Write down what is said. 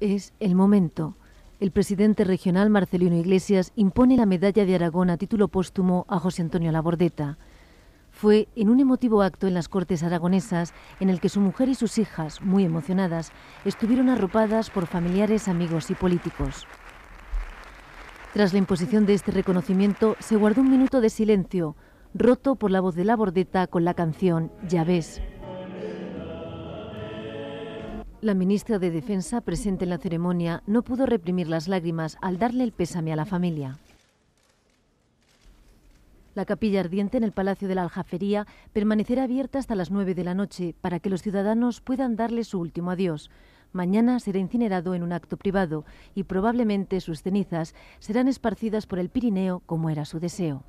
es el momento. El presidente regional Marcelino Iglesias impone la medalla de Aragón a título póstumo a José Antonio Labordeta. Fue en un emotivo acto en las Cortes aragonesas en el que su mujer y sus hijas, muy emocionadas, estuvieron arropadas por familiares, amigos y políticos. Tras la imposición de este reconocimiento, se guardó un minuto de silencio, roto por la voz de Labordeta con la canción Ya ves. La ministra de Defensa, presente en la ceremonia, no pudo reprimir las lágrimas al darle el pésame a la familia. La capilla ardiente en el Palacio de la Aljafería permanecerá abierta hasta las 9 de la noche para que los ciudadanos puedan darle su último adiós. Mañana será incinerado en un acto privado y probablemente sus cenizas serán esparcidas por el Pirineo como era su deseo.